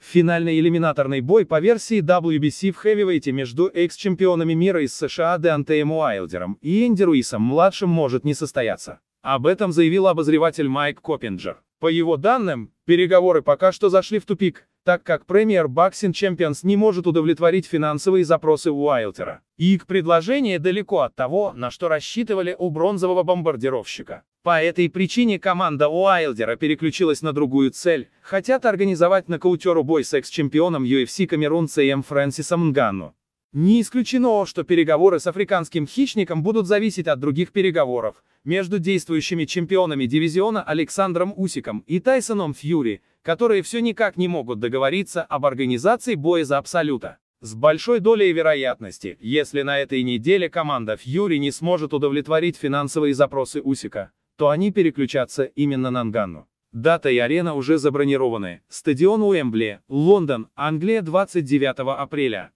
Финальный элиминаторный бой по версии WBC в хевивейте между экс-чемпионами мира из США Деантеем Уайлдером и Энди Руисом-младшим может не состояться. Об этом заявил обозреватель Майк Коппинджер. По его данным, переговоры пока что зашли в тупик так как премьер Баксин Чемпионс не может удовлетворить финансовые запросы Уайлтера. их предложение далеко от того, на что рассчитывали у бронзового бомбардировщика. По этой причине команда Уайлдера переключилась на другую цель. Хотят организовать нокаутеру бой с экс-чемпионом UFC камерунца М. Фрэнсисом Нганну. Не исключено, что переговоры с африканским хищником будут зависеть от других переговоров между действующими чемпионами дивизиона Александром Усиком и Тайсоном Фьюри, которые все никак не могут договориться об организации боя за Абсолюта. С большой долей вероятности, если на этой неделе команда Фьюри не сможет удовлетворить финансовые запросы Усика, то они переключатся именно на Нганну. Дата и арена уже забронированы. Стадион Уэмбли, Лондон, Англия 29 апреля.